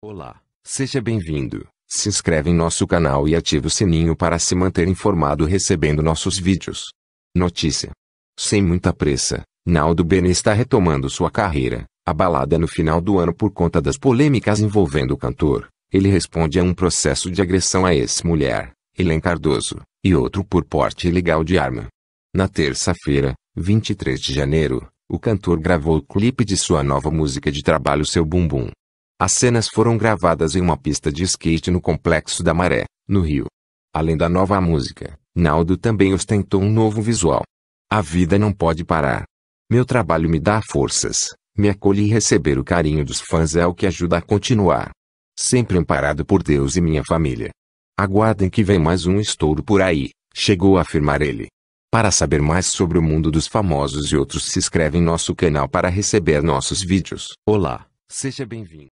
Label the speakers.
Speaker 1: Olá,
Speaker 2: seja bem-vindo. Se inscreve em nosso canal e ative o sininho para se manter informado recebendo nossos vídeos. Notícia: Sem muita pressa, Naldo Bene está retomando sua carreira, abalada no final do ano por conta das polêmicas envolvendo o cantor. Ele responde a um processo de agressão a ex-mulher, Helen Cardoso, e outro por porte ilegal de arma. Na terça-feira, 23 de janeiro, o cantor gravou o clipe de sua nova música de trabalho Seu Bumbum. As cenas foram gravadas em uma pista de skate no Complexo da Maré, no Rio. Além da nova música, Naldo também ostentou um novo visual. A vida não pode parar. Meu trabalho me dá forças, me acolhe e receber o carinho dos fãs é o que ajuda a continuar. Sempre amparado por Deus e minha família. Aguardem que vem mais um estouro por aí, chegou a afirmar ele. Para saber mais sobre o mundo dos famosos e outros, se inscreve em nosso canal para receber nossos vídeos. Olá,
Speaker 3: seja bem-vindo.